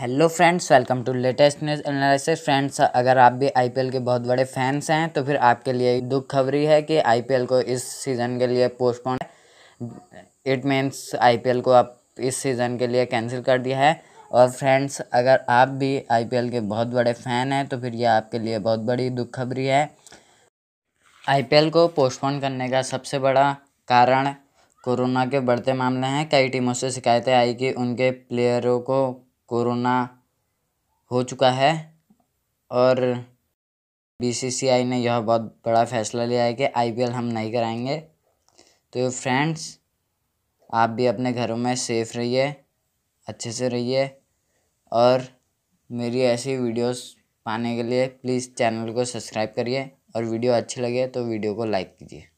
hello friends welcome to latest news analysis friends अगर आप भी आईपीएल के बहुत बड़े फैंस हैं तो फिर आपके लिए दुख खबरी है कि आईपीएल को इस सीज़न के लिए पोस्टपोन इट मीन्स आईपीएल को आप इस सीज़न के लिए कैंसिल कर दिया है और फ्रेंड्स अगर आप भी आईपीएल के बहुत बड़े फ़ैन हैं तो फिर यह आपके लिए बहुत बड़ी दुख खबरी है आई को पोस्टपोन करने का सबसे बड़ा कारण कोरोना के बढ़ते मामले हैं कई टीमों से शिकायतें आई कि उनके प्लेयरों को कोरोना हो चुका है और बीसीसीआई ने यह बहुत बड़ा फैसला लिया है कि आईपीएल हम नहीं कराएंगे तो फ्रेंड्स आप भी अपने घरों में सेफ रहिए अच्छे से रहिए और मेरी ऐसी वीडियोस पाने के लिए प्लीज़ चैनल को सब्सक्राइब करिए और वीडियो अच्छी लगे तो वीडियो को लाइक कीजिए